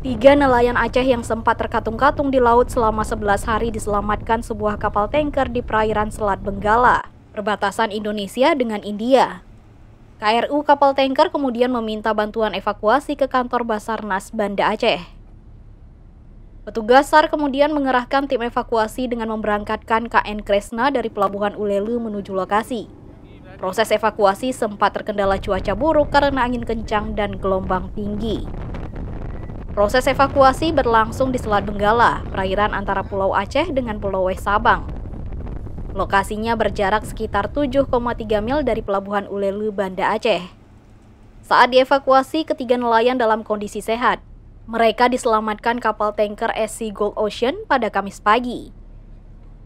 Tiga nelayan Aceh yang sempat terkatung-katung di laut selama 11 hari diselamatkan sebuah kapal tanker di perairan Selat Benggala, perbatasan Indonesia dengan India. KRU kapal tanker kemudian meminta bantuan evakuasi ke kantor Basarnas Banda Aceh. Petugas SAR kemudian mengerahkan tim evakuasi dengan memberangkatkan KN Kresna dari pelabuhan Ulelu menuju lokasi. Proses evakuasi sempat terkendala cuaca buruk karena angin kencang dan gelombang tinggi. Proses evakuasi berlangsung di Selat Benggala, perairan antara Pulau Aceh dengan Pulau Weh Sabang. Lokasinya berjarak sekitar 7,3 mil dari pelabuhan Ulelu, Banda Aceh. Saat dievakuasi, ketiga nelayan dalam kondisi sehat. Mereka diselamatkan kapal tanker SC Gold Ocean pada Kamis pagi.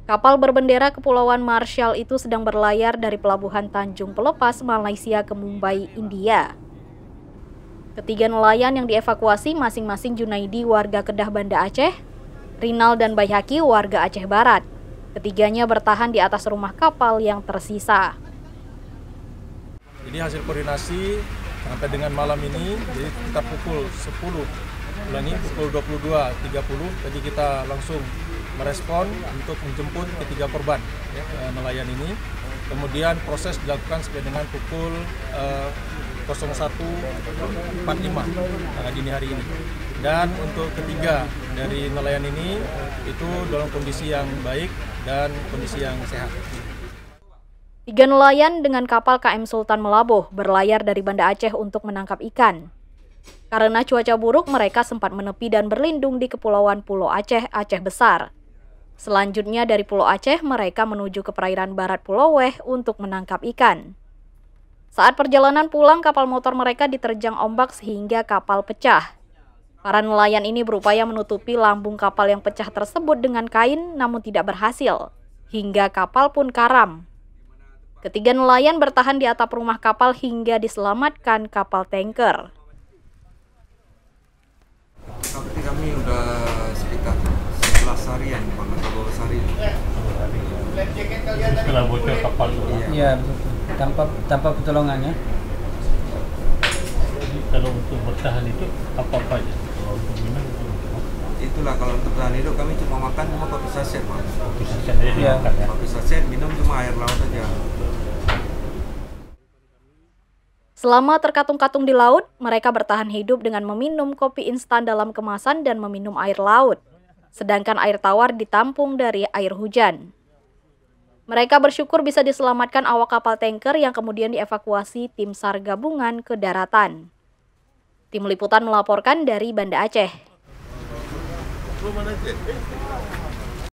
Kapal berbendera Kepulauan Marshall itu sedang berlayar dari pelabuhan Tanjung Pelepas, Malaysia ke Mumbai, India. Ketiga nelayan yang dievakuasi masing-masing Junaidi warga Kedah Banda Aceh, Rinal dan Bayhaki warga Aceh Barat. Ketiganya bertahan di atas rumah kapal yang tersisa. Ini hasil koordinasi sampai dengan malam ini, jadi kita pukul 10, ulangi pukul 22.30, jadi kita langsung merespon untuk menjemput ketiga korban ya, eh, nelayan ini. Kemudian proses dilakukan sampai dengan pukul eh, 0145 dini hari ini. Dan untuk ketiga dari nelayan ini itu dalam kondisi yang baik dan kondisi yang sehat. Tiga nelayan dengan kapal KM Sultan Melabuh berlayar dari Banda Aceh untuk menangkap ikan. Karena cuaca buruk, mereka sempat menepi dan berlindung di kepulauan Pulau Aceh, Aceh Besar. Selanjutnya dari Pulau Aceh, mereka menuju ke perairan barat Pulau Weh untuk menangkap ikan. Saat perjalanan pulang, kapal motor mereka diterjang ombak sehingga kapal pecah. Para nelayan ini berupaya menutupi lambung kapal yang pecah tersebut dengan kain, namun tidak berhasil. Hingga kapal pun karam. Ketiga nelayan bertahan di atap rumah kapal hingga diselamatkan kapal tanker. Seperti kami sudah sekitar 11 harian, Pak, 12 hari. Setelah bocor kapal. Iya. iya, betul tanpa tanpa pertolongan ya Jadi, kalau untuk bertahan itu apa apa aja kalau untuk minum itu itulah kalau untuk bertahan hidup kami cuma makan cuma kopi saset bang kopi saset aja ya. ya. kopi saset minum cuma air laut aja Selama terkatung-katung di laut, mereka bertahan hidup dengan meminum kopi instan dalam kemasan dan meminum air laut. Sedangkan air tawar ditampung dari air hujan. Mereka bersyukur bisa diselamatkan awak kapal tanker yang kemudian dievakuasi tim SAR gabungan ke daratan. Tim liputan melaporkan dari Banda Aceh.